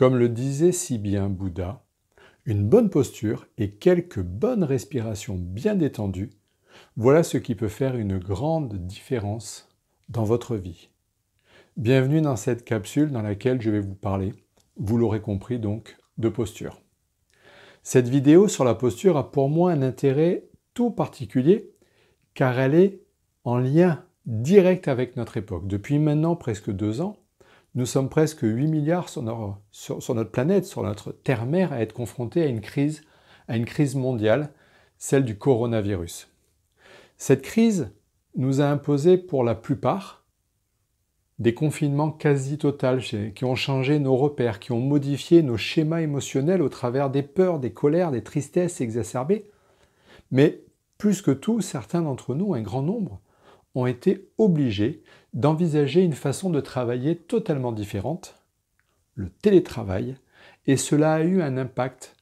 Comme le disait si bien Bouddha, une bonne posture et quelques bonnes respirations bien détendues, voilà ce qui peut faire une grande différence dans votre vie. Bienvenue dans cette capsule dans laquelle je vais vous parler, vous l'aurez compris donc, de posture. Cette vidéo sur la posture a pour moi un intérêt tout particulier car elle est en lien direct avec notre époque. Depuis maintenant presque deux ans, nous sommes presque 8 milliards sur, notre, planète, sur notre terre-mère, à être confrontés à une crise, à une crise mondiale, celle du coronavirus. Cette crise nous a imposé pour la plupart des confinements quasi totaux qui ont changé nos repères, qui ont modifié nos schémas émotionnels au travers des peurs, des colères, des tristesses exacerbées. Mais plus que tout, certains d'entre nous, un grand nombre, ont été obligés d'envisager une façon de travailler totalement différente, le télétravail, et cela a eu un impact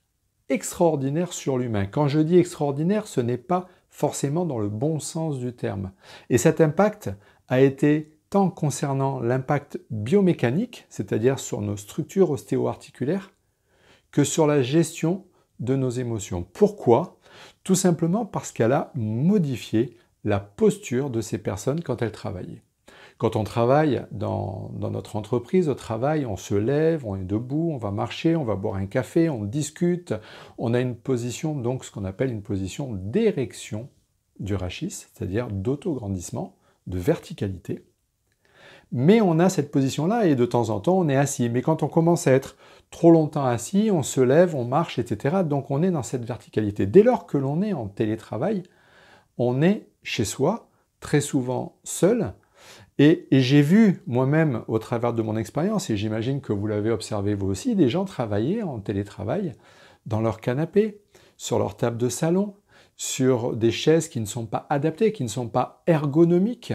extraordinaire sur l'humain. Quand je dis extraordinaire, ce n'est pas forcément dans le bon sens du terme. Et cet impact a été tant concernant l'impact biomécanique, c'est-à-dire sur nos structures ostéo-articulaires, que sur la gestion de nos émotions. Pourquoi Tout simplement parce qu'elle a modifié la posture de ces personnes quand elles travaillaient. Quand on travaille dans, notre entreprise, au travail, on se lève, on est debout, on va marcher, on va boire un café, on discute, on a une position, donc ce qu'on appelle une position d'érection du rachis, c'est-à-dire d'autograndissement, de verticalité. Mais on a cette position-là et de temps en temps on est assis. Mais quand on commence à être trop longtemps assis, on se lève, on marche, etc. Donc on est dans cette verticalité. Dès lors que l'on est en télétravail, on est chez soi, très souvent seul. Et, j'ai vu moi-même au travers de mon expérience, et j'imagine que vous l'avez observé vous aussi, des gens travailler en télétravail dans leur canapé, sur leur table de salon, sur des chaises qui ne sont pas adaptées, qui ne sont pas ergonomiques,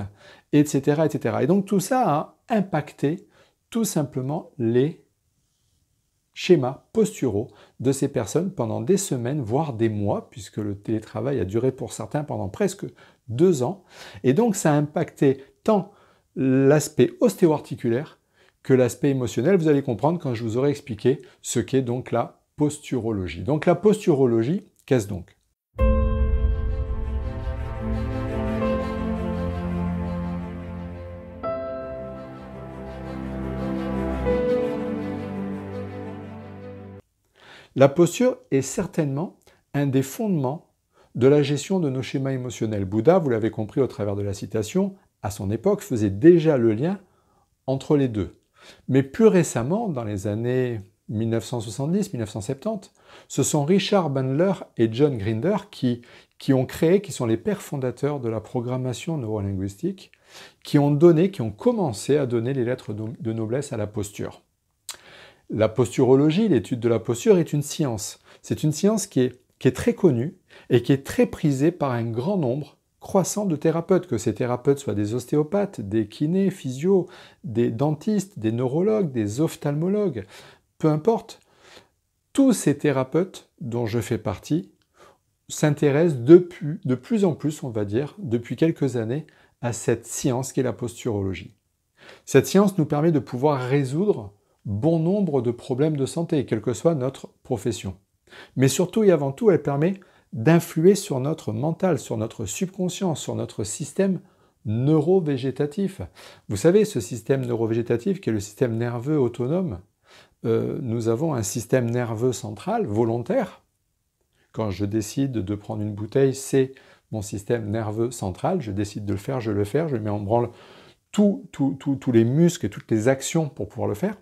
etc. etc. Et donc tout ça a impacté tout simplement les schémas posturaux de ces personnes pendant des semaines, voire des mois, puisque le télétravail a duré pour certains pendant presque deux ans. Et donc ça a impacté tant l'aspect ostéoarticulaire que l'aspect émotionnel. Vous allez comprendre quand je vous aurai expliqué ce qu'est donc la posturologie. Donc la posturologie, qu'est-ce donc La posture est certainement un des fondements de la gestion de nos schémas émotionnels. Bouddha, vous l'avez compris au travers de la citation, à son époque faisait déjà le lien entre les deux. Mais plus récemment, dans les années 1970-1970, ce sont Richard Bandler et John Grinder qui, qui ont créé, qui sont les pères fondateurs de la programmation neurolinguistique, qui ont donné, qui ont commencé à donner les lettres de noblesse à la posture la posturologie, l'étude de la posture, est une science. C'est une science qui est, très connue et qui est très prisée par un grand nombre croissant de thérapeutes, que ces thérapeutes soient des ostéopathes, des kinés, physios, des dentistes, des neurologues, des ophtalmologues, peu importe. Tous ces thérapeutes dont je fais partie s'intéressent depuis, de plus en plus, on va dire, depuis quelques années, à cette science qu'est la posturologie. Cette science nous permet de pouvoir résoudre bon nombre de problèmes de santé, quelle que soit notre profession. Mais surtout et avant tout, elle permet d'influer sur notre mental, sur notre subconscient, sur notre système neurovégétatif. Vous savez, ce système neurovégétatif qui est le système nerveux autonome, euh, nous avons un système nerveux central volontaire. Quand je décide de prendre une bouteille, c'est mon système nerveux central. Je décide de le faire, je le fais, je mets en branle tous les muscles et toutes les actions pour pouvoir le faire.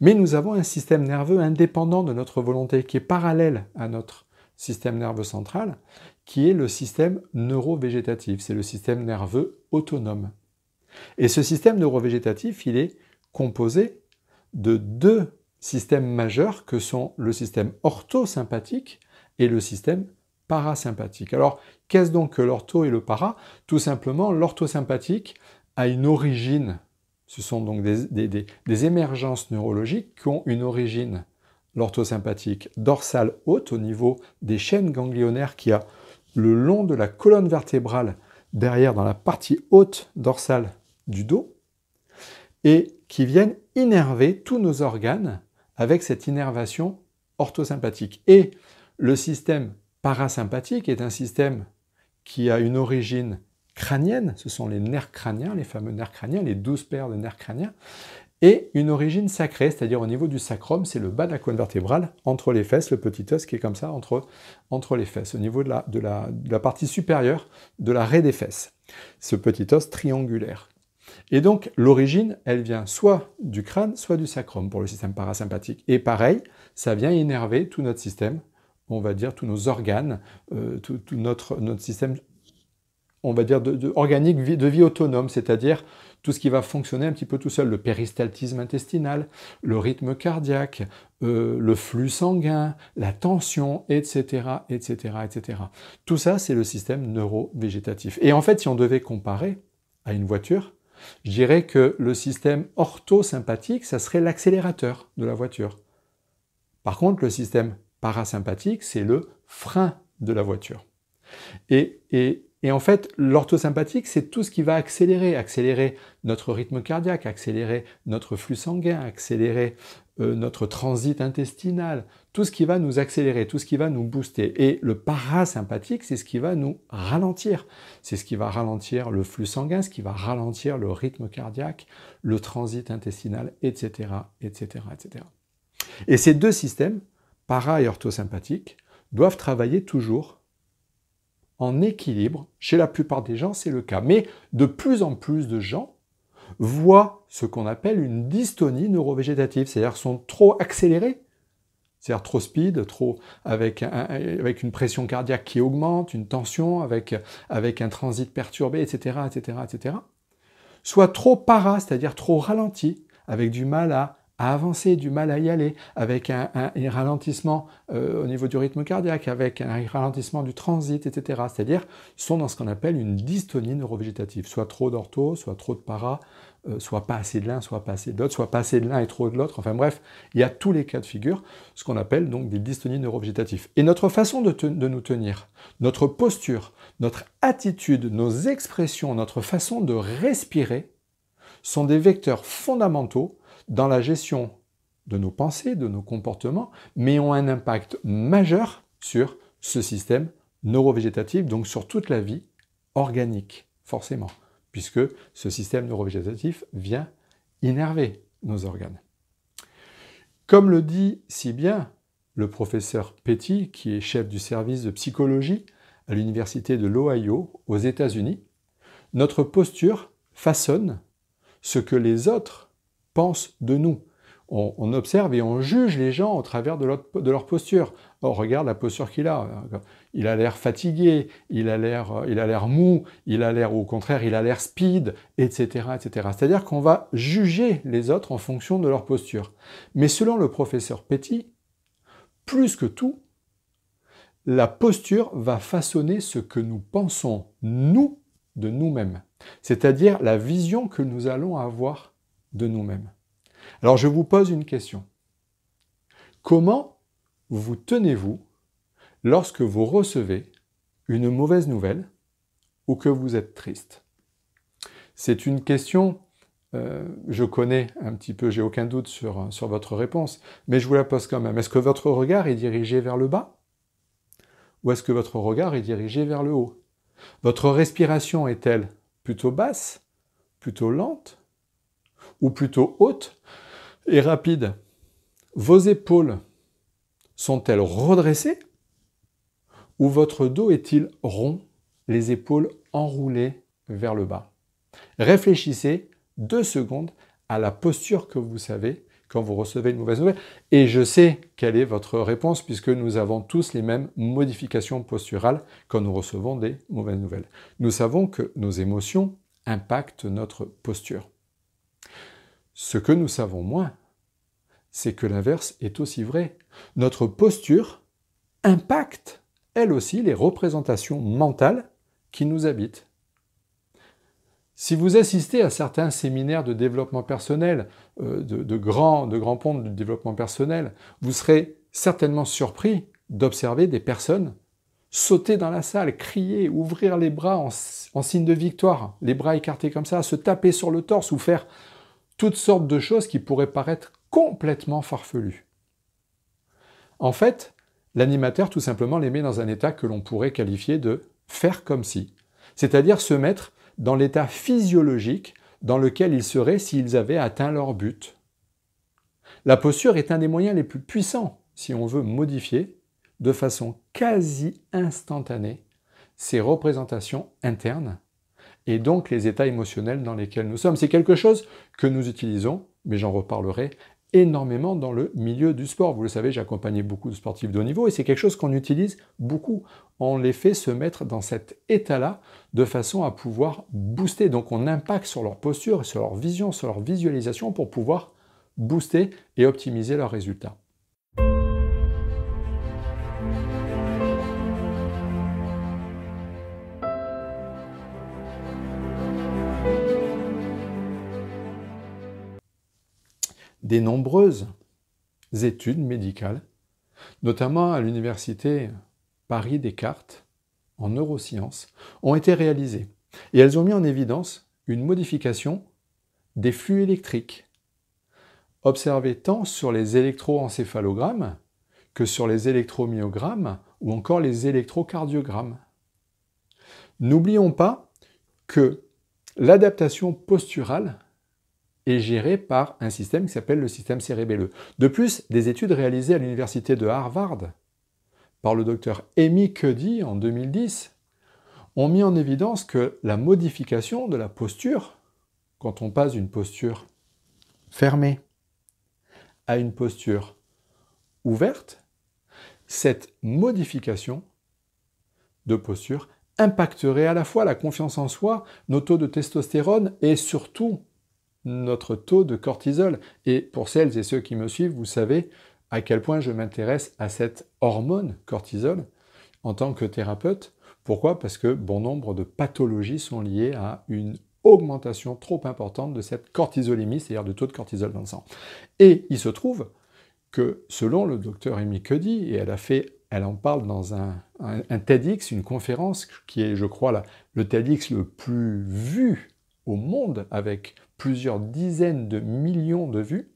Mais nous avons un système nerveux indépendant de notre volonté, qui est parallèle à notre système nerveux central, qui est le système neurovégétatif. C'est le système nerveux autonome. Et ce système neurovégétatif, il est composé de deux systèmes majeurs que sont le système orthosympathique et le système parasympathique. Alors, qu'est-ce donc que l'ortho et le para Tout simplement, l'orthosympathique a une origine ce sont donc des, émergences neurologiques qui ont une origine, l'orthosympathique, dorsale haute au niveau des chaînes ganglionnaires qui a le long de la colonne vertébrale, derrière dans la partie haute dorsale du dos, et qui viennent innerver tous nos organes avec cette innervation orthosympathique. Et le système parasympathique est un système qui a une origine crânienne, ce sont les nerfs crâniens, les fameux nerfs crâniens, les douze paires de nerfs crâniens, et une origine sacrée, c'est-à-dire au niveau du sacrum, c'est le bas de la colonne vertébrale, entre les fesses, le petit os qui est comme ça, entre, entre les fesses, au niveau de la, de, la, de la partie supérieure de des fesses, ce petit os triangulaire. Et donc l'origine, elle vient soit du crâne, soit du sacrum pour le système parasympathique. Et pareil, ça vient énerver tout notre système, on va dire tous nos organes, euh, tout, notre, notre système on va dire, de, organique, de vie autonome, c'est-à-dire tout ce qui va fonctionner un petit peu tout seul, le péristaltisme intestinal, le rythme cardiaque, euh, le flux sanguin, la tension, etc., etc., etc. Tout ça, c'est le système neurovégétatif. Et en fait, si on devait comparer à une voiture, je dirais que le système orthosympathique, ça serait l'accélérateur de la voiture. Par contre, le système parasympathique, c'est le frein de la voiture. et, et en fait, l'orthosympathique, c'est tout ce qui va accélérer, accélérer notre rythme cardiaque, accélérer notre flux sanguin, accélérer euh, notre transit intestinal, tout ce qui va nous accélérer, tout ce qui va nous booster. Et le parasympathique, c'est ce qui va nous ralentir. C'est ce qui va ralentir le flux sanguin, ce qui va ralentir le rythme cardiaque, le transit intestinal, etc., etc., etc. Et ces deux systèmes, para et orthosympathique, doivent travailler toujours en équilibre. Chez la plupart des gens, c'est le cas. Mais de plus en plus de gens voient ce qu'on appelle une dystonie neurovégétative, c'est-à-dire sont trop accélérés, c'est-à-dire trop speed, trop avec, avec une pression cardiaque qui augmente, une tension, avec, avec un transit perturbé, etc., etc., etc. Soit trop para, c'est-à-dire trop ralenti, avec du mal à à avancer, du mal à y aller, avec un, ralentissement euh, au niveau du rythme cardiaque, avec un ralentissement du transit, etc. C'est-à-dire, sont dans ce qu'on appelle une dystonie neurovégétative, soit trop d'ortho, soit trop de para, euh, soit pas assez de l'un, soit pas assez de l'autre, soit pas assez de l'un et trop de l'autre. Enfin bref, il y a tous les cas de figure, ce qu'on appelle donc des dystonies neurovégétatives. Et notre façon de, de nous tenir, notre posture, notre attitude, nos expressions, notre façon de respirer sont des vecteurs fondamentaux dans la gestion de nos pensées, de nos comportements, mais ont un impact majeur sur ce système neurovégétatif, donc sur toute la vie organique, forcément, puisque ce système neurovégétatif vient innerver nos organes. Comme le dit si bien le professeur Petit, qui est chef du service de psychologie à l'Université de l'Ohio aux États-Unis, notre posture façonne ce que les autres pense de nous. On, observe et on juge les gens au travers de leur, posture. on oh, regarde la posture qu'il a. Il a l'air fatigué, il a l'air, euh, il a l'air mou, il a l'air, au contraire, il a l'air speed, etc., etc. C'est-à-dire qu'on va juger les autres en fonction de leur posture. Mais selon le professeur Petit, plus que tout, la posture va façonner ce que nous pensons, nous, de nous-mêmes. C'est-à-dire la vision que nous allons avoir de nous-mêmes. Alors je vous pose une question. Comment vous tenez-vous lorsque vous recevez une mauvaise nouvelle ou que vous êtes triste C'est une question, euh, je connais un petit peu, j'ai aucun doute sur, sur votre réponse, mais je vous la pose quand même. Est-ce que votre regard est dirigé vers le bas ou est-ce que votre regard est dirigé vers le haut Votre respiration est-elle plutôt basse, plutôt lente, ou plutôt haute et rapide. Vos épaules sont-elles redressées ou votre dos est-il rond, les épaules enroulées vers le bas Réfléchissez deux secondes à la posture que vous savez quand vous recevez une mauvaise nouvelle. Et je sais quelle est votre réponse puisque nous avons tous les mêmes modifications posturales quand nous recevons des mauvaises nouvelles. Nous savons que nos émotions impactent notre posture. Ce que nous savons moins, c'est que l'inverse est aussi vrai. Notre posture impacte, elle aussi, les représentations mentales qui nous habitent. Si vous assistez à certains séminaires de développement personnel, euh, de, grands, de ponts de développement personnel, vous serez certainement surpris d'observer des personnes sauter dans la salle, crier, ouvrir les bras en, signe de victoire, les bras écartés comme ça, se taper sur le torse ou faire toutes sortes de choses qui pourraient paraître complètement farfelues. En fait, l'animateur tout simplement les met dans un état que l'on pourrait qualifier de faire comme si, c'est-à-dire se mettre dans l'état physiologique dans lequel ils seraient s'ils avaient atteint leur but. La posture est un des moyens les plus puissants si on veut modifier de façon quasi instantanée ces représentations internes et donc les états émotionnels dans lesquels nous sommes. C'est quelque chose que nous utilisons, mais j'en reparlerai énormément dans le milieu du sport. Vous le savez, j'accompagnais beaucoup de sportifs de haut niveau et c'est quelque chose qu'on utilise beaucoup. On les fait se mettre dans cet état-là de façon à pouvoir booster. Donc on impacte sur leur posture, sur leur vision, sur leur visualisation pour pouvoir booster et optimiser leurs résultats. des nombreuses études médicales, notamment à l'université Paris Descartes en neurosciences, ont été réalisées et elles ont mis en évidence une modification des flux électriques, observée tant sur les électroencéphalogrammes que sur les électromyogrammes ou encore les électrocardiogrammes. N'oublions pas que l'adaptation posturale est géré par un système qui s'appelle le système cérébelleux. De plus, des études réalisées à l'université de Harvard par le docteur Amy Cuddy en 2010 ont mis en évidence que la modification de la posture, quand on passe d'une posture fermée à une posture ouverte, cette modification de posture impacterait à la fois la confiance en soi, nos taux de testostérone et surtout notre taux de cortisol. Et pour celles et ceux qui me suivent, vous savez à quel point je m'intéresse à cette hormone cortisol en tant que thérapeute. Pourquoi Parce que bon nombre de pathologies sont liées à une augmentation trop importante de cette cortisolémie, c'est-à-dire du taux de cortisol dans le sang. Et il se trouve que selon le docteur Amy Cuddy, et elle a fait elle en parle dans un, TEDx, une conférence qui est, je crois, le TEDx le plus vu au monde avec plusieurs dizaines de millions de vues,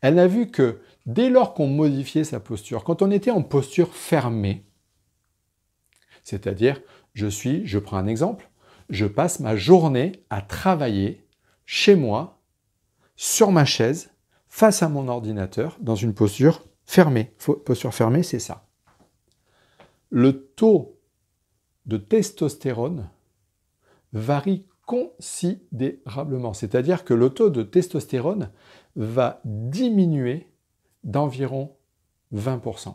elle a vu que dès lors qu'on modifiait sa posture, quand on était en posture fermée, c'est-à-dire je suis, je prends un exemple, je passe ma journée à travailler chez moi, sur ma chaise, face à mon ordinateur, dans une posture fermée. Posture fermée, c'est ça. Le taux de testostérone varie considérablement. C'est-à-dire que le taux de testostérone va diminuer d'environ 20%.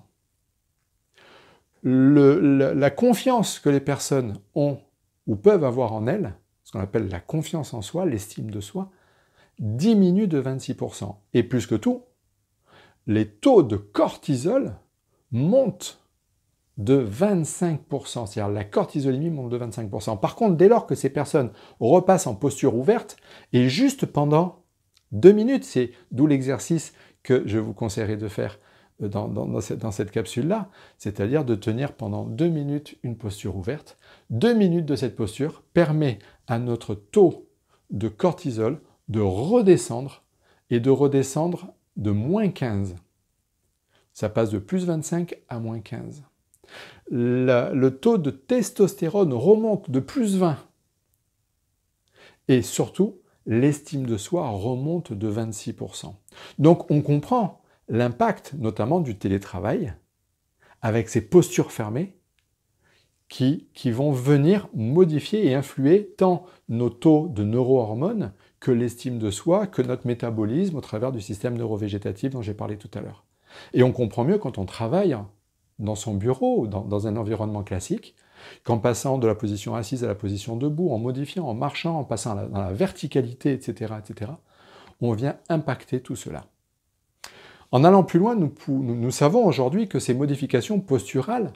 la confiance que les personnes ont ou peuvent avoir en elles, ce qu'on appelle la confiance en soi, l'estime de soi, diminue de 26%. Et plus que tout, les taux de cortisol montent de 25%. C'est-à-dire la cortisolémie monte de 25%. Par contre, dès lors que ces personnes repassent en posture ouverte, et juste pendant deux minutes, c'est d'où l'exercice que je vous conseillerais de faire euh, dans, cette, capsule-là, c'est-à-dire de tenir pendant deux minutes une posture ouverte. Deux minutes de cette posture permet à notre taux de cortisol de redescendre et de redescendre de moins 15. Ça passe de plus 25 à moins 15 le, taux de testostérone remonte de plus 20. Et surtout, l'estime de soi remonte de 26%. Donc on comprend l'impact notamment du télétravail avec ces postures fermées qui, qui, vont venir modifier et influer tant nos taux de neurohormones que l'estime de soi, que notre métabolisme au travers du système neurovégétatif dont j'ai parlé tout à l'heure. Et on comprend mieux quand on travaille dans son bureau, dans, dans un environnement classique, qu'en passant de la position assise à la position debout, en modifiant, en marchant, en passant dans la verticalité, etc., etc., on vient impacter tout cela. En allant plus loin, nous savons aujourd'hui que ces modifications posturales,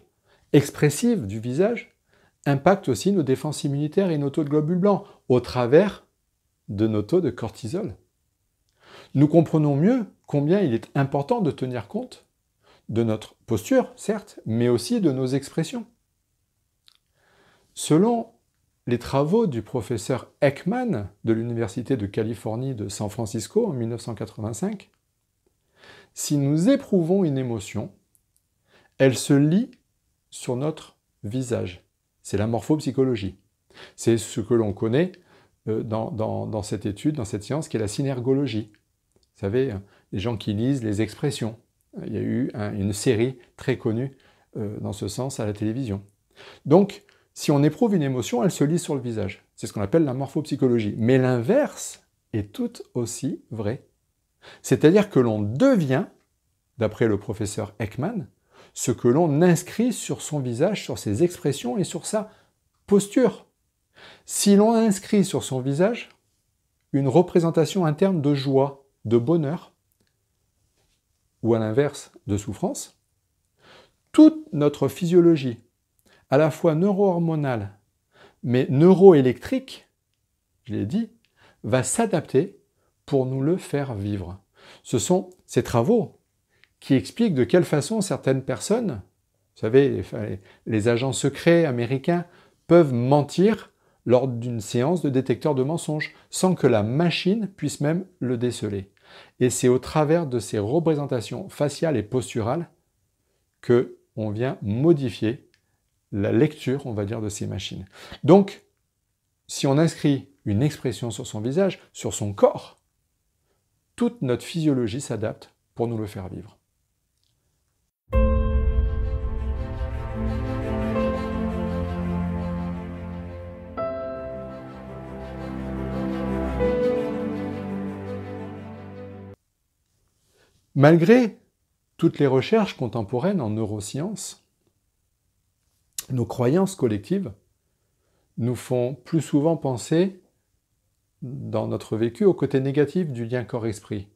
expressives du visage, impactent aussi nos défenses immunitaires et nos taux de globules blancs, au travers de nos taux de cortisol. Nous comprenons mieux combien il est important de tenir compte de notre posture, certes, mais aussi de nos expressions. Selon les travaux du professeur Ekman de l'Université de Californie de San Francisco en 1985, si nous éprouvons une émotion, elle se lit sur notre visage. C'est la morphopsychologie. C'est ce que l'on connaît euh, dans, dans, cette étude, dans cette science, qui est la synergologie. Vous savez, euh, les gens qui lisent les expressions, il y a eu une série très connue euh, dans ce sens à la télévision. Donc, si on éprouve une émotion, elle se lit sur le visage. C'est ce qu'on appelle la morphopsychologie. Mais l'inverse est tout aussi vrai. C'est-à-dire que l'on devient, d'après le professeur Ekman, ce que l'on inscrit sur son visage, sur ses expressions et sur sa posture. Si l'on inscrit sur son visage une représentation interne de joie, de bonheur, ou à l'inverse de souffrance, toute notre physiologie, à la fois neurohormonale, mais neuroélectrique, je l'ai dit, va s'adapter pour nous le faire vivre. Ce sont ces travaux qui expliquent de quelle façon certaines personnes, vous savez, les, les agents secrets américains, peuvent mentir lors d'une séance de détecteur de mensonges, sans que la machine puisse même le déceler. Et c'est au travers de ces représentations faciales et posturales que on vient modifier la lecture, on va dire, de ces machines. Donc, si on inscrit une expression sur son visage, sur son corps, toute notre physiologie s'adapte pour nous le faire vivre. Malgré toutes les recherches contemporaines en neurosciences, nos croyances collectives nous font plus souvent penser dans notre vécu au côté négatif du lien corps-esprit.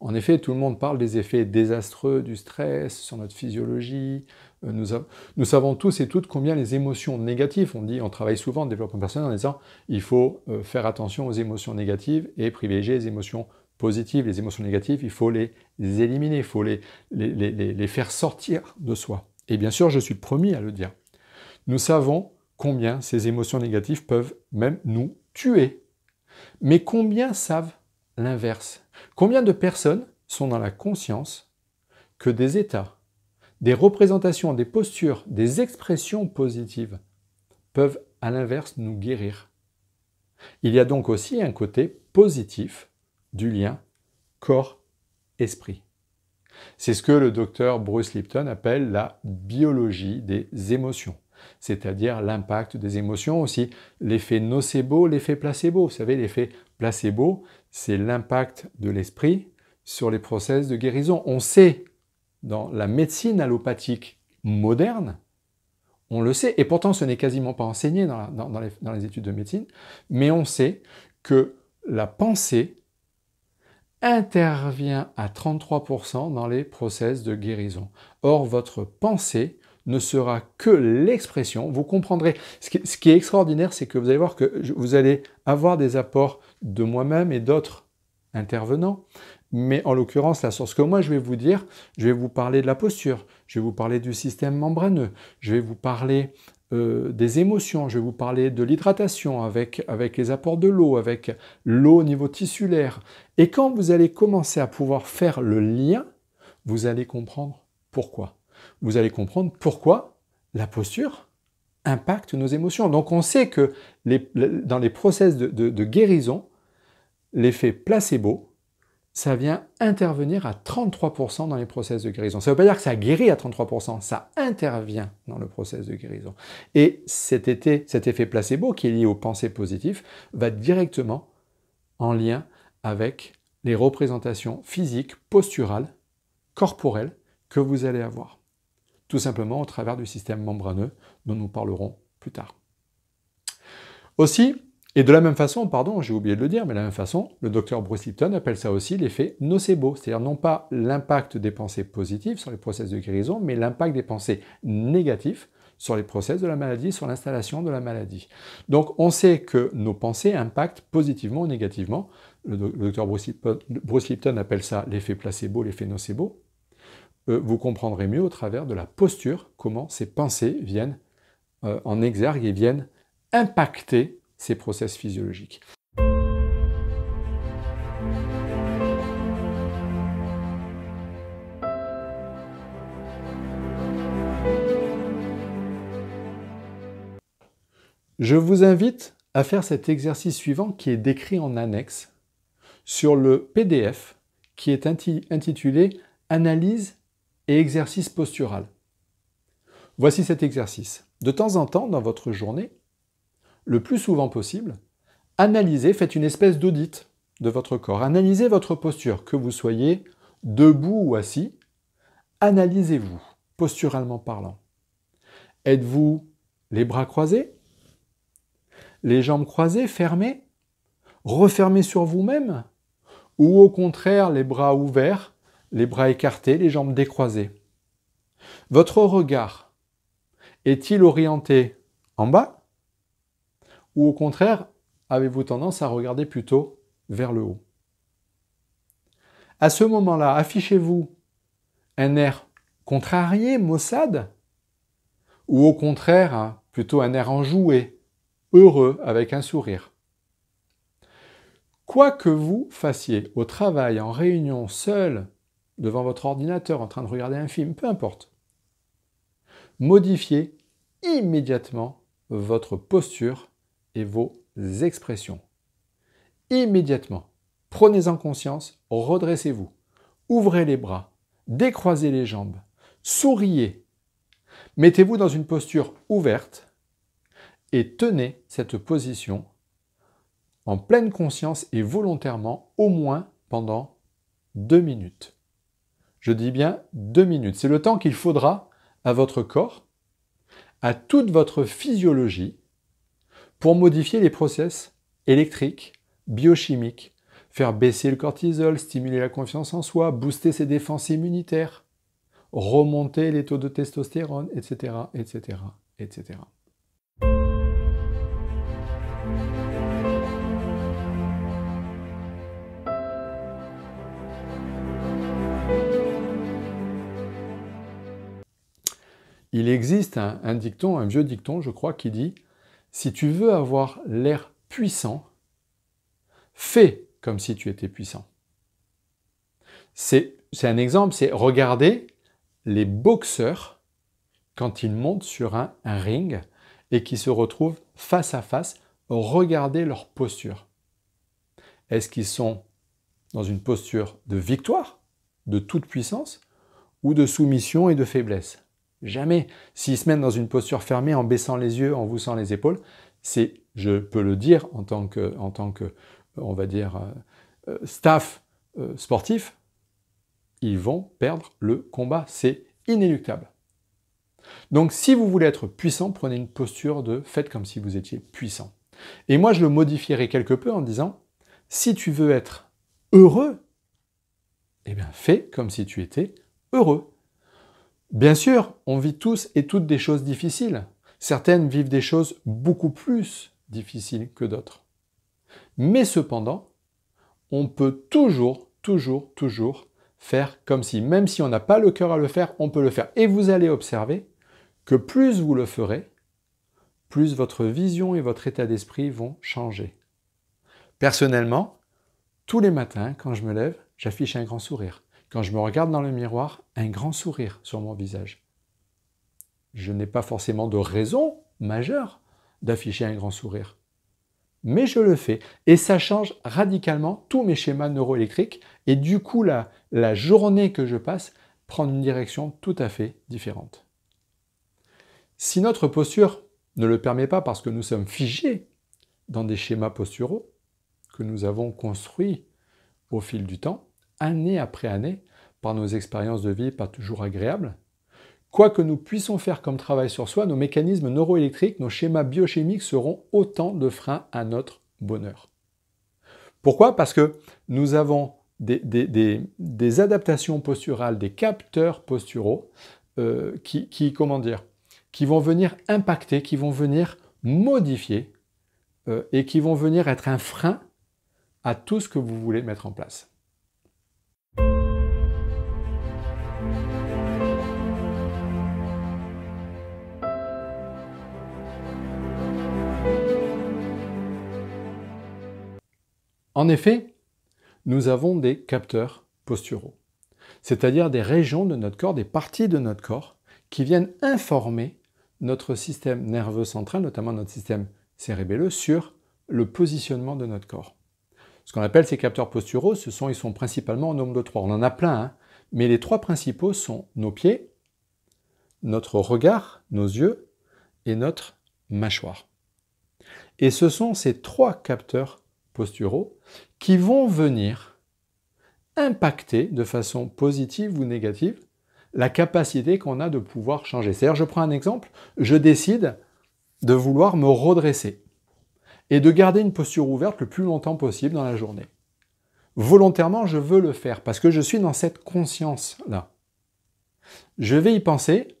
En effet, tout le monde parle des effets désastreux du stress sur notre physiologie. Euh, nous, savons tous et toutes combien les émotions négatives, on dit, on travaille souvent en développement personnel en disant il faut euh, faire attention aux émotions négatives et privilégier les émotions positives, les émotions négatives, il faut les éliminer, il faut les, les, les faire sortir de soi. Et bien sûr, je suis promis à le dire. Nous savons combien ces émotions négatives peuvent même nous tuer. Mais combien savent l'inverse Combien de personnes sont dans la conscience que des états, des représentations, des postures, des expressions positives peuvent à l'inverse nous guérir Il y a donc aussi un côté positif du lien corps-esprit. C'est ce que le docteur Bruce Lipton appelle la biologie des émotions, c'est-à-dire l'impact des émotions aussi, l'effet nocebo, l'effet placebo. Vous savez, l'effet placebo, c'est l'impact de l'esprit sur les process de guérison. On sait, dans la médecine allopathique moderne, on le sait, et pourtant ce n'est quasiment pas enseigné dans, dans les études de médecine, mais on sait que la pensée intervient à 33% dans les process de guérison. Or, votre pensée ne sera que l'expression. Vous comprendrez. Ce qui, est extraordinaire, c'est que vous allez voir que vous allez avoir des apports de moi-même et d'autres intervenants. Mais en l'occurrence, là, sur ce que moi je vais vous dire, je vais vous parler de la posture, je vais vous parler du système membraneux, je vais vous parler euh, des émotions, je vais vous parler de l'hydratation avec, avec les apports de l'eau, avec l'eau au niveau tissulaire. Et quand vous allez commencer à pouvoir faire le lien, vous allez comprendre pourquoi. Vous allez comprendre pourquoi la posture impacte nos émotions. Donc on sait que dans les process de guérison, l'effet placebo, ça vient intervenir à 33% dans les process de guérison. Ça ne veut pas dire que ça guérit à 33%, ça intervient dans le process de guérison. Et cet, effet placebo qui est lié aux pensées positives va directement en lien avec les représentations physiques, posturales, corporelles que vous allez avoir. Tout simplement au travers du système membraneux dont nous parlerons plus tard. Aussi, et de la même façon, pardon, j'ai oublié de le dire, mais de la même façon, le docteur Bruce Lipton appelle ça aussi l'effet nocebo, c'est-à-dire non pas l'impact des pensées positives sur les process de guérison, mais l'impact des pensées négatives sur les process de la maladie, sur l'installation de la maladie. Donc on sait que nos pensées impactent positivement ou négativement. Le, docteur Bruce, Lipton appelle ça l'effet placebo, l'effet nocebo. Euh, vous comprendrez mieux au travers de la posture comment ces pensées viennent euh, en exergue et viennent impacter ces process physiologiques. Je vous invite à faire cet exercice suivant qui est décrit en annexe sur le PDF qui est intitulé Analyse et exercice postural. Voici cet exercice. De temps en temps, dans votre journée, le plus souvent possible, analysez, faites une espèce d'audit de votre corps. Analysez votre posture, que vous soyez debout ou assis. Analysez-vous, posturalement parlant. Êtes-vous les bras croisés Les jambes croisées, fermées Refermées sur vous-même Ou au contraire, les bras ouverts, les bras écartés, les jambes décroisées Votre regard est-il orienté en bas ou au contraire, avez-vous tendance à regarder plutôt vers le haut À ce moment-là, affichez-vous un air contrarié, maussade Ou au contraire, hein, plutôt un air enjoué, heureux, avec un sourire Quoi que vous fassiez, au travail, en réunion, seul, devant votre ordinateur, en train de regarder un film, peu importe, modifiez immédiatement votre posture et vos expressions. Immédiatement, prenez-en conscience, redressez-vous, ouvrez les bras, décroisez les jambes, souriez, mettez-vous dans une posture ouverte et tenez cette position en pleine conscience et volontairement au moins pendant deux minutes. Je dis bien deux minutes. C'est le temps qu'il faudra à votre corps, à toute votre physiologie, pour modifier les process électriques, biochimiques, faire baisser le cortisol, stimuler la confiance en soi, booster ses défenses immunitaires, remonter les taux de testostérone, etc., etc., etc. Il existe un, un, dicton, un vieux dicton, je crois, qui dit si tu veux avoir l'air puissant, fais comme si tu étais puissant. C'est un exemple, c'est regarder les boxeurs quand ils montent sur un, ring et qui se retrouvent face à face, regardez leur posture. Est-ce qu'ils sont dans une posture de victoire, de toute puissance, ou de soumission et de faiblesse Jamais. S'ils se mettent dans une posture fermée en baissant les yeux, en vous sentant les épaules, c'est, je peux le dire en tant que, tant on va dire, euh, euh, staff euh, sportif, ils vont perdre le combat. C'est inéluctable. Donc si vous voulez être puissant, prenez une posture de faites comme si vous étiez puissant. Et moi, je le modifierai quelque peu en disant, si tu veux être heureux, eh bien fais comme si tu étais heureux. Bien sûr, on vit tous et toutes des choses difficiles. Certaines vivent des choses beaucoup plus difficiles que d'autres. Mais cependant, on peut toujours, toujours, toujours faire comme si, même si on n'a pas le cœur à le faire, on peut le faire. Et vous allez observer que plus vous le ferez, plus votre vision et votre état d'esprit vont changer. Personnellement, tous les matins, quand je me lève, j'affiche un grand sourire quand je me regarde dans le miroir, un grand sourire sur mon visage. Je n'ai pas forcément de raison majeure d'afficher un grand sourire. Mais je le fais et ça change radicalement tous mes schémas neuroélectriques et du coup la, la journée que je passe prend une direction tout à fait différente. Si notre posture ne le permet pas parce que nous sommes figés dans des schémas posturaux que nous avons construits au fil du temps, année après année par nos expériences de vie pas toujours agréables. Quoi que nous puissions faire comme travail sur soi, nos mécanismes neuroélectriques, nos schémas biochimiques seront autant de freins à notre bonheur. Pourquoi Parce que nous avons des, adaptations posturales, des capteurs posturaux euh, qui, comment dire, qui vont venir impacter, qui vont venir modifier euh, et qui vont venir être un frein à tout ce que vous voulez mettre en place. En effet, nous avons des capteurs posturaux, c'est-à-dire des régions de notre corps, des parties de notre corps qui viennent informer notre système nerveux central, notamment notre système cérébelleux, sur le positionnement de notre corps. Ce qu'on appelle ces capteurs posturaux, ce sont, ils sont principalement en nombre de trois. On en a plein, hein, mais les trois principaux sont nos pieds, notre regard, nos yeux et notre mâchoire. Et ce sont ces trois capteurs posturaux qui vont venir impacter de façon positive ou négative la capacité qu'on a de pouvoir changer. C'est-à-dire, je prends un exemple, je décide de vouloir me redresser et de garder une posture ouverte le plus longtemps possible dans la journée. Volontairement, je veux le faire parce que je suis dans cette conscience-là. Je vais y penser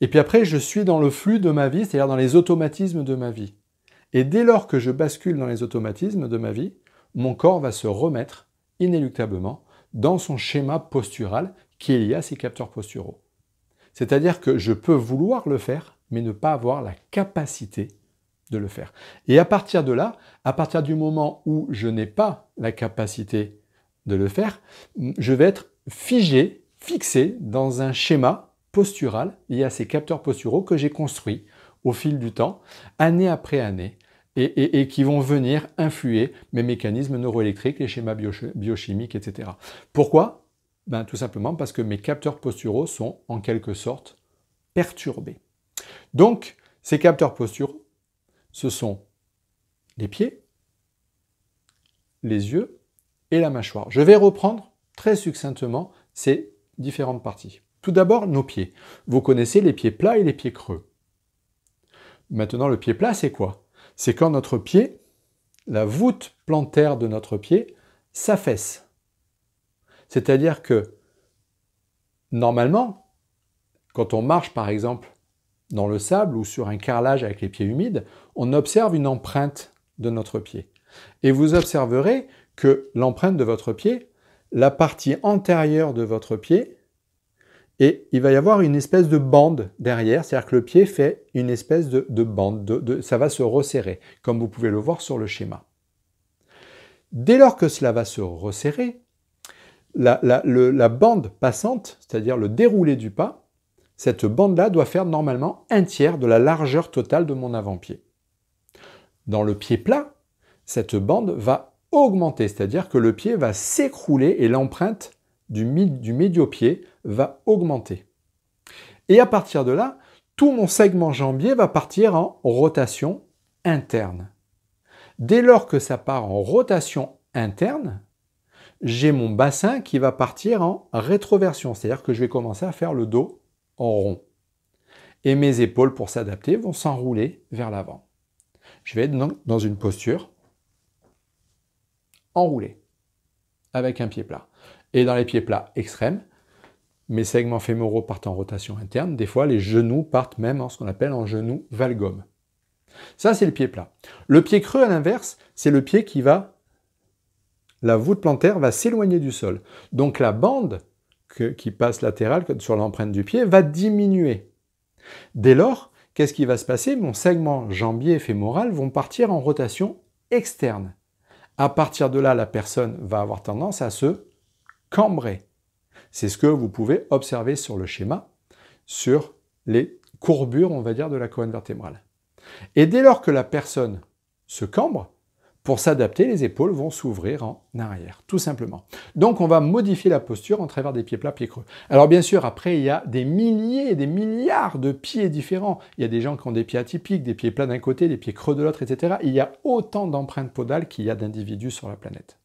et puis après, je suis dans le flux de ma vie, c'est-à-dire dans les automatismes de ma vie. Et dès lors que je bascule dans les automatismes de ma vie, mon corps va se remettre inéluctablement dans son schéma postural qui est lié à ces capteurs posturaux. C'est-à-dire que je peux vouloir le faire, mais ne pas avoir la capacité de le faire. Et à partir de là, à partir du moment où je n'ai pas la capacité de le faire, je vais être figé, fixé dans un schéma postural lié à ces capteurs posturaux que j'ai construit au fil du temps, année après année, et, qui vont venir influer mes mécanismes neuroélectriques, les schémas biochimiques, etc. Pourquoi ben, Tout simplement parce que mes capteurs posturaux sont en quelque sorte perturbés. Donc, ces capteurs posturaux, ce sont les pieds, les yeux et la mâchoire. Je vais reprendre très succinctement ces différentes parties. Tout d'abord, nos pieds. Vous connaissez les pieds plats et les pieds creux. Maintenant, le pied plat, c'est quoi c'est quand notre pied, la voûte plantaire de notre pied, s'affaisse. C'est-à-dire que, normalement, quand on marche par exemple dans le sable ou sur un carrelage avec les pieds humides, on observe une empreinte de notre pied. Et vous observerez que l'empreinte de votre pied, la partie antérieure de votre pied, et il va y avoir une espèce de bande derrière, c'est-à-dire que le pied fait une espèce de, bande, ça va se resserrer, comme vous pouvez le voir sur le schéma. Dès lors que cela va se resserrer, la, bande passante, c'est-à-dire le déroulé du pas, cette bande-là doit faire normalement un tiers de la largeur totale de mon avant-pied. Dans le pied plat, cette bande va augmenter, c'est-à-dire que le pied va s'écrouler et l'empreinte du, du médio-pied va augmenter. Et à partir de là, tout mon segment jambier va partir en rotation interne. Dès lors que ça part en rotation interne, j'ai mon bassin qui va partir en rétroversion, c'est-à-dire que je vais commencer à faire le dos en rond. Et mes épaules, pour s'adapter, vont s'enrouler vers l'avant. Je vais être dans une posture enroulée, avec un pied plat. Et dans les pieds plats extrêmes, mes segments fémoraux partent en rotation interne, des fois les genoux partent même en ce qu'on appelle en genou valgum. Ça, c'est le pied plat. Le pied creux, à l'inverse, c'est le pied qui va... La voûte plantaire va s'éloigner du sol. Donc la bande qui passe latérale sur l'empreinte du pied va diminuer. Dès lors, qu'est-ce qui va se passer Mon segment jambier et fémoral vont partir en rotation externe. À partir de là, la personne va avoir tendance à se cambrer. C'est ce que vous pouvez observer sur le schéma, sur les courbures, on va dire, de la colonne vertébrale. Et dès lors que la personne se cambre, pour s'adapter, les épaules vont s'ouvrir en arrière, tout simplement. Donc on va modifier la posture en travers des pieds plats, pieds creux. Alors bien sûr, après, il y a des milliers et des milliards de pieds différents. Il y a des gens qui ont des pieds atypiques, des pieds plats d'un côté, des pieds creux de l'autre, etc. Il y a autant d'empreintes podales qu'il y a d'individus sur la planète.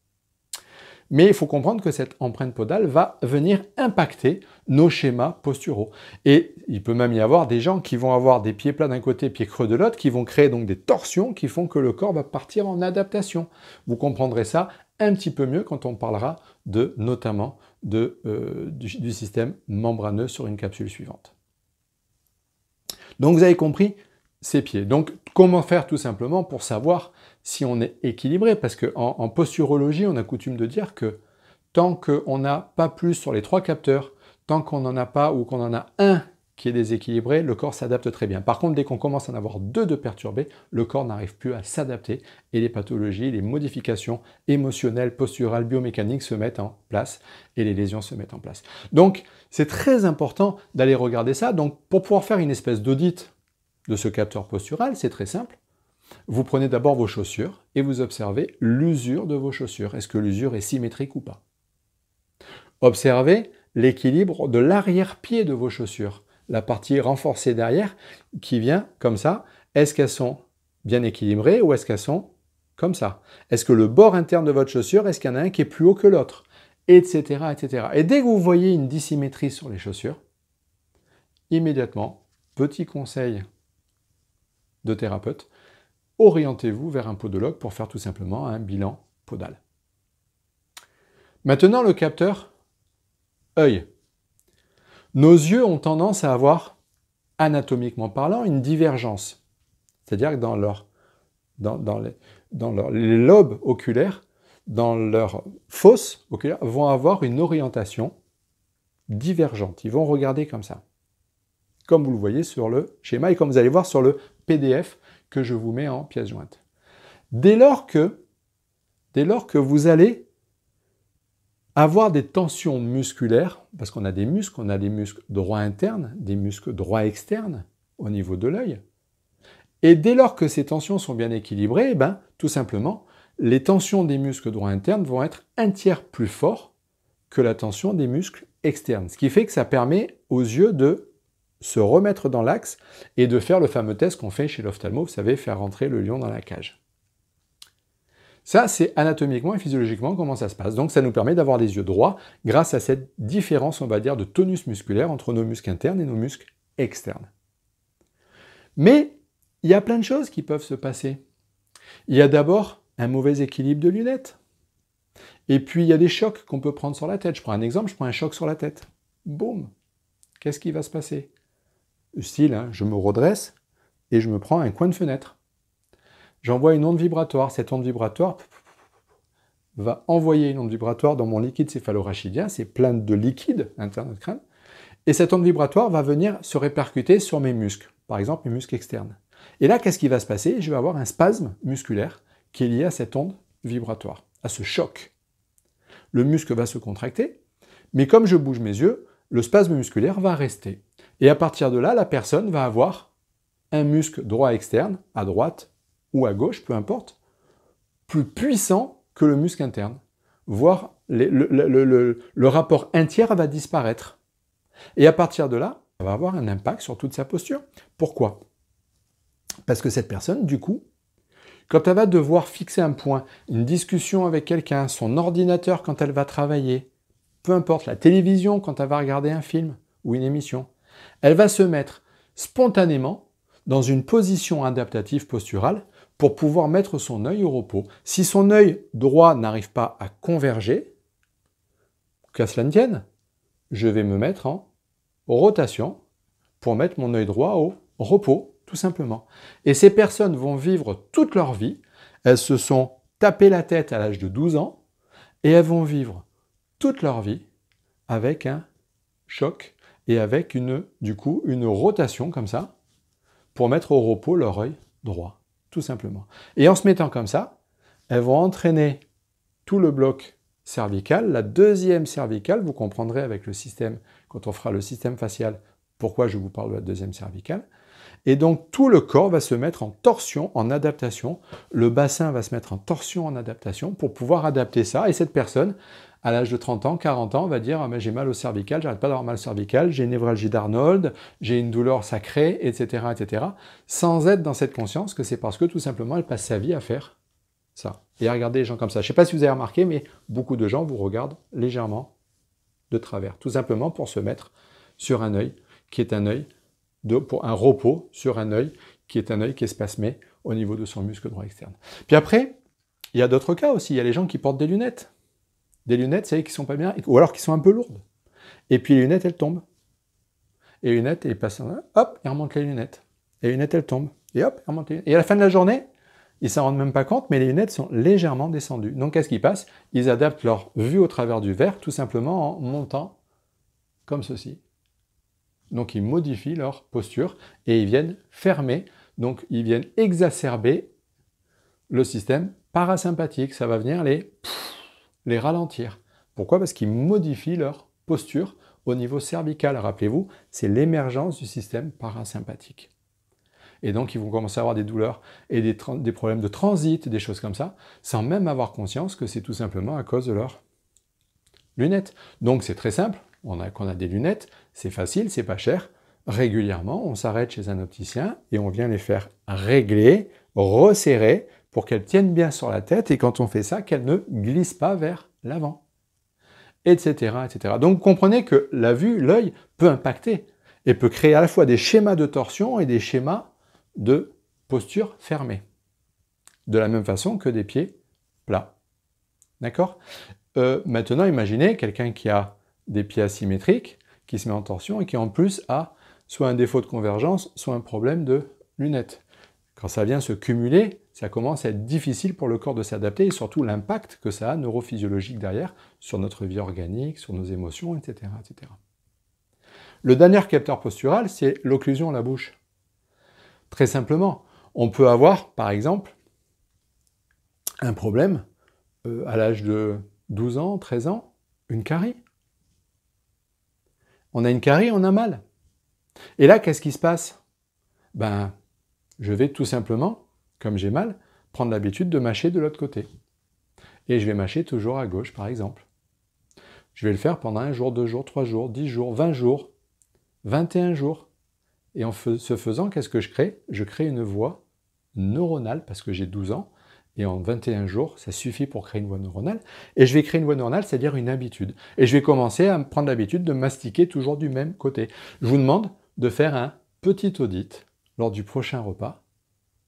Mais il faut comprendre que cette empreinte podale va venir impacter nos schémas posturaux. Et il peut même y avoir des gens qui vont avoir des pieds plats d'un côté, pieds creux de l'autre, qui vont créer donc des torsions qui font que le corps va partir en adaptation. Vous comprendrez ça un petit peu mieux quand on parlera de notamment euh, du système membraneux sur une capsule suivante. Donc vous avez compris, ses pieds. Donc, comment faire tout simplement pour savoir si on est équilibré Parce qu'en en, en, posturologie, on a coutume de dire que tant qu'on n'a pas plus sur les trois capteurs, tant qu'on n'en a pas ou qu'on en a un qui est déséquilibré, le corps s'adapte très bien. Par contre, dès qu'on commence à en avoir deux de perturbés, le corps n'arrive plus à s'adapter et les pathologies, les modifications émotionnelles, posturales, biomécaniques se mettent en place et les lésions se mettent en place. Donc, c'est très important d'aller regarder ça. Donc, pour pouvoir faire une espèce d'audit de ce capteur postural, c'est très simple. Vous prenez d'abord vos chaussures et vous observez l'usure de vos chaussures. Est-ce que l'usure est symétrique ou pas Observez l'équilibre de l'arrière-pied de vos chaussures, la partie renforcée derrière qui vient comme ça. Est-ce qu'elles sont bien équilibrées ou est-ce qu'elles sont comme ça Est-ce que le bord interne de votre chaussure, est-ce qu'il y en a un qui est plus haut que l'autre Etc. etc. Et dès que vous voyez une dissymétrie sur les chaussures, immédiatement, petit conseil de thérapeute, orientez-vous vers un podologue pour faire tout simplement un bilan podal. Maintenant, le capteur œil. Nos yeux ont tendance à avoir, anatomiquement parlant, une divergence. C'est-à-dire que dans, leur, dans, les, dans leur, les lobes oculaires, dans leur fosse oculaire, vont avoir une orientation divergente. Ils vont regarder comme ça. Comme vous le voyez sur le schéma et comme vous allez voir sur le PDF que je vous mets en pièce jointe. Dès lors que, dès lors que vous allez avoir des tensions musculaires, parce qu'on a des muscles, on a des muscles droits internes, des muscles droits externes, au niveau de l'œil, et dès lors que ces tensions sont bien équilibrées, eh ben, tout simplement, les tensions des muscles droits internes vont être un tiers plus fort que la tension des muscles externes, ce qui fait que ça permet aux yeux de se remettre dans l'axe et de faire le fameux test qu'on fait chez l'ophtalmo, vous savez, faire rentrer le lion dans la cage. Ça, c'est anatomiquement et physiologiquement comment ça se passe. Donc ça nous permet d'avoir les yeux droits grâce à cette différence, on va dire, de tonus musculaire entre nos muscles internes et nos muscles externes. Mais il y a plein de choses qui peuvent se passer. Il y a d'abord un mauvais équilibre de lunettes. Et puis il y a des chocs qu'on peut prendre sur la tête. Je prends un exemple, je prends un choc sur la tête. Boum Qu'est-ce qui va se passer Style, hein, je me redresse et je me prends un coin de fenêtre. J'envoie une onde vibratoire. Cette onde vibratoire va envoyer une onde vibratoire dans mon liquide céphalorachidien. C'est plein de liquide interne hein, de crâne. Et cette onde vibratoire va venir se répercuter sur mes muscles, par exemple mes muscles externes. Et là, qu'est-ce qui va se passer Je vais avoir un spasme musculaire qui est lié à cette onde vibratoire, à ce choc. Le muscle va se contracter, mais comme je bouge mes yeux, le spasme musculaire va rester. Et à partir de là, la personne va avoir un muscle droit externe, à droite ou à gauche, peu importe, plus puissant que le muscle interne. Voir le, rapport un tiers va disparaître. Et à partir de là, ça va avoir un impact sur toute sa posture. Pourquoi Parce que cette personne, du coup, quand elle va devoir fixer un point, une discussion avec quelqu'un, son ordinateur quand elle va travailler, peu importe, la télévision quand elle va regarder un film ou une émission, elle va se mettre spontanément dans une position adaptative posturale pour pouvoir mettre son œil au repos. Si son œil droit n'arrive pas à converger, qu'à cela ne tienne, je vais me mettre en rotation pour mettre mon œil droit au repos, tout simplement. Et ces personnes vont vivre toute leur vie. Elles se sont tapées la tête à l'âge de 12 ans et elles vont vivre toute leur vie avec un choc et avec une, du coup, une rotation comme ça, pour mettre au repos leur œil droit, tout simplement. Et en se mettant comme ça, elles vont entraîner tout le bloc cervical. La deuxième cervicale, vous comprendrez avec le système, quand on fera le système facial, pourquoi je vous parle de la deuxième cervicale. Et donc tout le corps va se mettre en torsion, en adaptation. Le bassin va se mettre en torsion, en adaptation pour pouvoir adapter ça. Et cette personne, à l'âge de 30 ans, 40 ans, on va dire ah, mais j'ai mal au cervical, j'arrête pas d'avoir mal au cervical, j'ai une névralgie d'Arnold, j'ai une douleur sacrée, etc., etc. Sans être dans cette conscience que c'est parce que tout simplement elle passe sa vie à faire ça et à regarder les gens comme ça. Je sais pas si vous avez remarqué, mais beaucoup de gens vous regardent légèrement de travers, tout simplement pour se mettre sur un œil qui est un œil de, pour un repos sur un œil qui est un œil qui est spasmé au niveau de son muscle droit externe. Puis après, il y a d'autres cas aussi. Il y a les gens qui portent des lunettes. Des lunettes, c'est qui sont pas bien, ou alors qui sont un peu lourdes. Et puis les lunettes, elles tombent. Et les lunettes, passent passe, hop, elles remontent les lunettes. Et les lunettes, elles tombent. Et hop, elles remontent les lunettes. Et à la fin de la journée, ils s'en rendent même pas compte, mais les lunettes sont légèrement descendues. Donc qu'est-ce qui passe Ils adaptent leur vue au travers du verre, tout simplement en montant comme ceci. Donc ils modifient leur posture et ils viennent fermer, donc ils viennent exacerber le système parasympathique. Ça va venir les les ralentir. Pourquoi Parce qu'ils modifient leur posture au niveau cervical. Rappelez-vous, c'est l'émergence du système parasympathique. Et donc, ils vont commencer à avoir des douleurs et des, problèmes de transit, des choses comme ça, sans même avoir conscience que c'est tout simplement à cause de leurs lunettes. Donc, c'est très simple. On a des lunettes, c'est facile, c'est pas cher. Régulièrement, on s'arrête chez un opticien et on vient les faire régler, resserrer pour qu'elle tienne bien sur la tête et quand on fait ça, qu'elle ne glisse pas vers l'avant, etc., etc. Donc comprenez que la vue, l'œil, peut impacter et peut créer à la fois des schémas de torsion et des schémas de posture fermée, de la même façon que des pieds plats. D'accord euh, Maintenant, imaginez quelqu'un qui a des pieds asymétriques, qui se met en torsion et qui en plus a soit un défaut de convergence, soit un problème de lunettes. Quand ça vient se cumuler, ça commence à être difficile pour le corps de s'adapter et surtout l'impact que ça a neurophysiologique derrière sur notre vie organique, sur nos émotions, etc. etc. Le dernier capteur postural, c'est l'occlusion à la bouche. Très simplement, on peut avoir, par exemple, un problème euh, à l'âge de 12 ans, 13 ans, une carie. On a une carie, on a mal. Et là, qu'est-ce qui se passe Ben, je vais tout simplement comme j'ai mal, prendre l'habitude de mâcher de l'autre côté. Et je vais mâcher toujours à gauche, par exemple. Je vais le faire pendant un jour, deux jours, trois jours, dix jours, vingt jours, vingt-et-un jours. Et en se faisant, qu'est-ce que je crée Je crée une voie neuronale, parce que j'ai 12 ans, et en 21 jours, ça suffit pour créer une voie neuronale. Et je vais créer une voie neuronale, c'est-à-dire une habitude. Et je vais commencer à me prendre l'habitude de mastiquer toujours du même côté. Je vous demande de faire un petit audit lors du prochain repas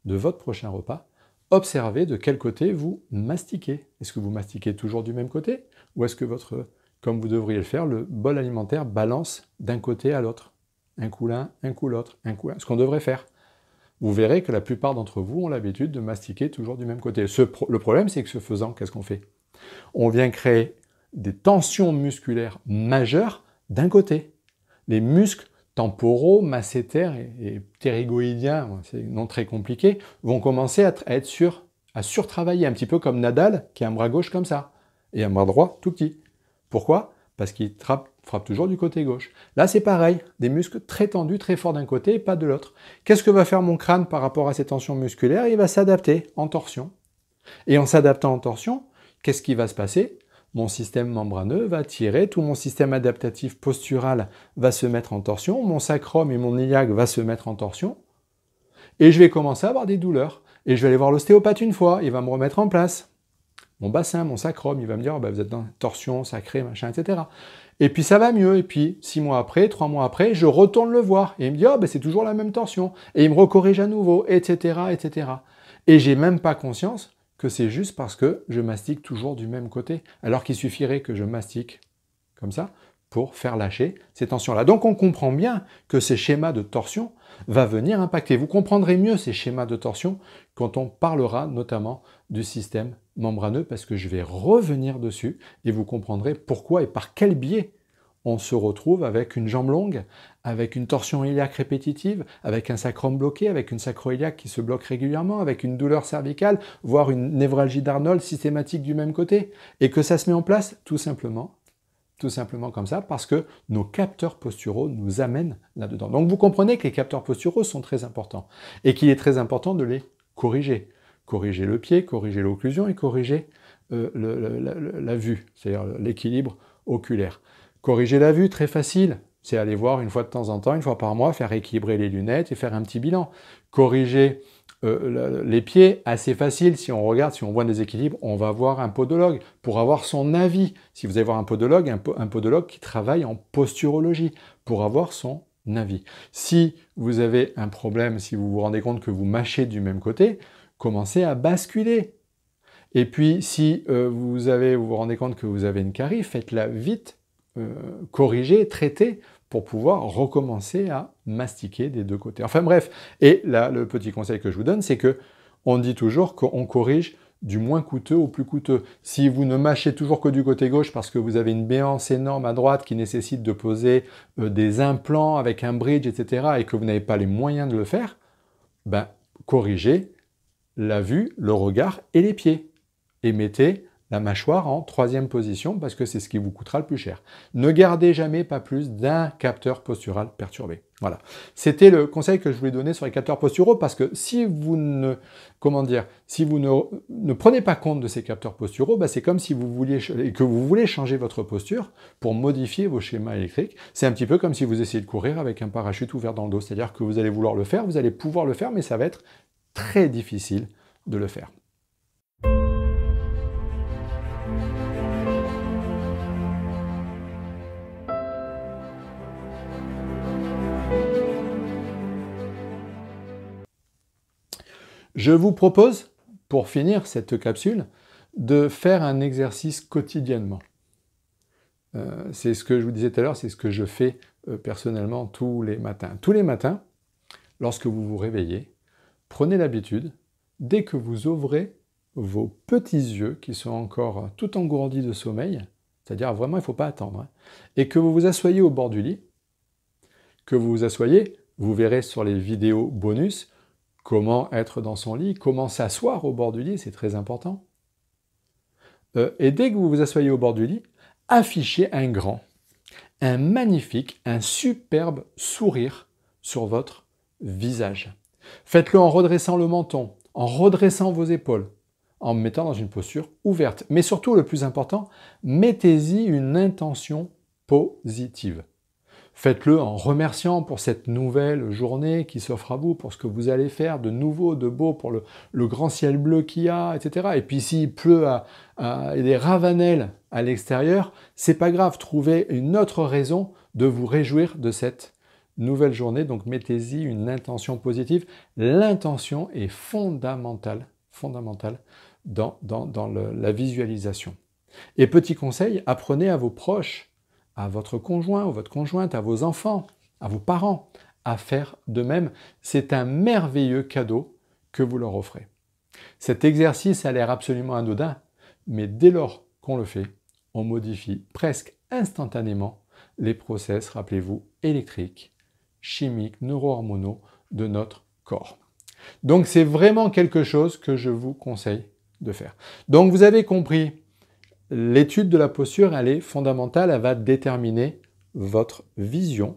de votre prochain repas, observez de quel côté vous mastiquez. Est-ce que vous mastiquez toujours du même côté Ou est-ce que votre, comme vous devriez le faire, le bol alimentaire balance d'un côté à l'autre Un coup l'un, un coup l'autre, un coup l'un. Ce qu'on devrait faire. Vous verrez que la plupart d'entre vous ont l'habitude de mastiquer toujours du même côté. le problème, c'est que ce faisant, qu'est-ce qu'on fait On vient créer des tensions musculaires majeures d'un côté. Les muscles temporaux, massétaires et, et ptérygoïdiens, c'est non très compliqué, vont commencer à, être sur, à surtravailler, un petit peu comme Nadal, qui a un bras gauche comme ça, et un bras droit tout petit. Pourquoi Parce qu'il frappe toujours du côté gauche. Là, c'est pareil, des muscles très tendus, très forts d'un côté et pas de l'autre. Qu'est-ce que va faire mon crâne par rapport à ces tensions musculaires Il va s'adapter en torsion. Et en s'adaptant en torsion, qu'est-ce qui va se passer mon système membraneux va tirer, tout mon système adaptatif postural va se mettre en torsion, mon sacrum et mon iliaque va se mettre en torsion, et je vais commencer à avoir des douleurs. Et je vais aller voir l'ostéopathe une fois, il va me remettre en place. Mon bassin, mon sacrum, il va me dire, oh, bah, vous êtes dans torsion, sacrée, machin, etc. Et puis ça va mieux. Et puis six mois après, trois mois après, je retourne le voir. Et il me dit, oh, bah, c'est toujours la même torsion. Et il me recorrige à nouveau, etc., etc. Et j'ai même pas conscience que c'est juste parce que je mastique toujours du même côté, alors qu'il suffirait que je mastique comme ça pour faire lâcher ces tensions-là. Donc on comprend bien que ces schémas de torsion va venir impacter. Vous comprendrez mieux ces schémas de torsion quand on parlera notamment du système membraneux, parce que je vais revenir dessus et vous comprendrez pourquoi et par quel biais on se retrouve avec une jambe longue, avec une torsion iliaque répétitive, avec un sacrum bloqué, avec une sacroiliaque qui se bloque régulièrement, avec une douleur cervicale, voire une névralgie d'Arnold systématique du même côté, et que ça se met en place tout simplement, tout simplement comme ça, parce que nos capteurs posturaux nous amènent là-dedans. Donc vous comprenez que les capteurs posturaux sont très importants, et qu'il est très important de les corriger. Corriger le pied, corriger l'occlusion et corriger euh, la, la vue, c'est-à-dire l'équilibre oculaire. Corriger la vue, très facile, c'est aller voir une fois de temps en temps, une fois par mois, faire équilibrer les lunettes et faire un petit bilan. Corriger euh, les pieds, assez facile. Si on regarde, si on voit un déséquilibre, on va voir un podologue pour avoir son avis. Si vous allez voir un podologue, un, podologue qui travaille en posturologie pour avoir son avis. Si vous avez un problème, si vous vous rendez compte que vous mâchez du même côté, commencez à basculer. Et puis, si euh, vous, avez, vous rendez compte que vous avez une carie, faites-la vite, euh, corriger, traiter pour pouvoir recommencer à mastiquer des deux côtés. Enfin bref, et là, le petit conseil que je vous donne, c'est que on dit toujours qu'on corrige du moins coûteux au plus coûteux. Si vous ne mâchez toujours que du côté gauche parce que vous avez une béance énorme à droite qui nécessite de poser euh, des implants avec un bridge, etc., et que vous n'avez pas les moyens de le faire, ben, corrigez la vue, le regard et les pieds. Et mettez la mâchoire en troisième position parce que c'est ce qui vous coûtera le plus cher. Ne gardez jamais pas plus d'un capteur postural perturbé. Voilà. C'était le conseil que je voulais donner sur les capteurs posturaux parce que si vous ne, comment dire, si vous ne, prenez pas compte de ces capteurs posturaux, bah, c'est comme si vous vouliez, que vous voulez changer votre posture pour modifier vos schémas électriques. C'est un petit peu comme si vous essayez de courir avec un parachute ouvert dans le dos. C'est-à-dire que vous allez vouloir le faire, vous allez pouvoir le faire, mais ça va être très difficile de le faire. Je vous propose, pour finir cette capsule, de faire un exercice quotidiennement. Euh, c'est ce que je vous disais tout à l'heure, c'est ce que je fais euh, personnellement tous les matins. Tous les matins, lorsque vous vous réveillez, prenez l'habitude, dès que vous ouvrez vos petits yeux qui sont encore tout engourdis de sommeil, c'est-à-dire vraiment il ne faut pas attendre, hein, et que vous vous assoyez au bord du lit, que vous vous assoyez, vous verrez sur les vidéos bonus, comment être dans son lit, comment s'asseoir au bord du lit, c'est très important. Euh, et dès que vous vous asseyez au bord du lit, affichez un grand, un magnifique, un superbe sourire sur votre visage. Faites-le en redressant le menton, en redressant vos épaules, en mettant dans une posture ouverte. Mais surtout, le plus important, mettez-y une intention positive. Faites-le en remerciant pour cette nouvelle journée qui s'offre à vous, pour ce que vous allez faire de nouveau, de beau, pour le, grand ciel bleu qu'il y a, etc. Et puis s'il pleut à, des ravanelles à l'extérieur, c'est pas grave, trouvez une autre raison de vous réjouir de cette nouvelle journée. Donc mettez-y une intention positive. L'intention est fondamentale, fondamentale dans, la visualisation. Et petit conseil, apprenez à vos proches à votre conjoint ou votre conjointe, à vos enfants, à vos parents, à faire de même. C'est un merveilleux cadeau que vous leur offrez. Cet exercice a l'air absolument anodin, mais dès lors qu'on le fait, on modifie presque instantanément les process, rappelez-vous, électriques, chimiques, neurohormonaux de notre corps. Donc c'est vraiment quelque chose que je vous conseille de faire. Donc vous avez compris L'étude de la posture, elle est fondamentale, elle va déterminer votre vision.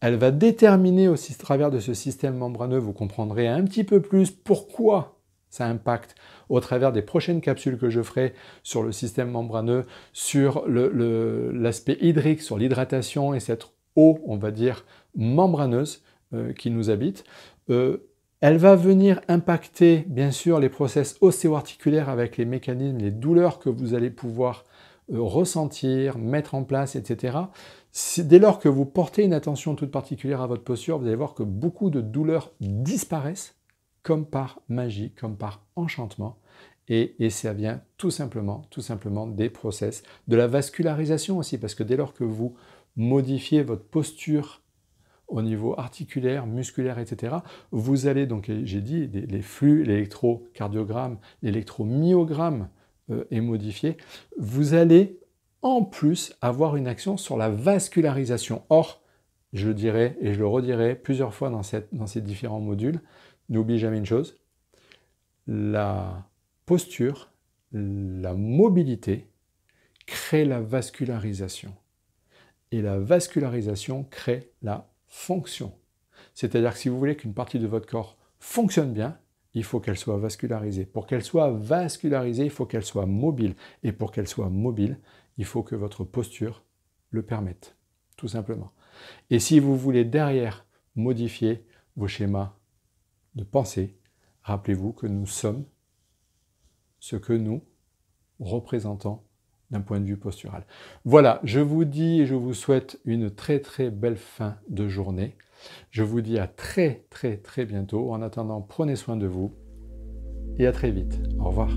Elle va déterminer aussi, à travers de ce système membraneux, vous comprendrez un petit peu plus pourquoi ça impacte au travers des prochaines capsules que je ferai sur le système membraneux, sur l'aspect hydrique, sur l'hydratation et cette eau, on va dire, membraneuse euh, qui nous habite. Euh, elle va venir impacter bien sûr les process ostéo-articulaires avec les mécanismes, les douleurs que vous allez pouvoir euh, ressentir, mettre en place, etc. dès lors que vous portez une attention toute particulière à votre posture, vous allez voir que beaucoup de douleurs disparaissent comme par magie, comme par enchantement. Et, et, ça vient tout simplement, tout simplement des process, de la vascularisation aussi, parce que dès lors que vous modifiez votre posture au niveau articulaire, musculaire, etc. Vous allez, donc j'ai dit, les, flux, l'électrocardiogramme, l'électromyogramme euh, est modifié. Vous allez en plus avoir une action sur la vascularisation. Or, je le dirai et je le redirai plusieurs fois dans, cette, dans ces différents modules, n'oublie jamais une chose, la posture, la mobilité crée la vascularisation. Et la vascularisation crée la fonction. C'est-à-dire que si vous voulez qu'une partie de votre corps fonctionne bien, il faut qu'elle soit vascularisée. Pour qu'elle soit vascularisée, il faut qu'elle soit mobile. Et pour qu'elle soit mobile, il faut que votre posture le permette, tout simplement. Et si vous voulez derrière modifier vos schémas de pensée, rappelez-vous que nous sommes ce que nous représentons d'un point de vue postural. Voilà, je vous dis et je vous souhaite une très très belle fin de journée. Je vous dis à très très très bientôt. En attendant, prenez soin de vous et à très vite. Au revoir.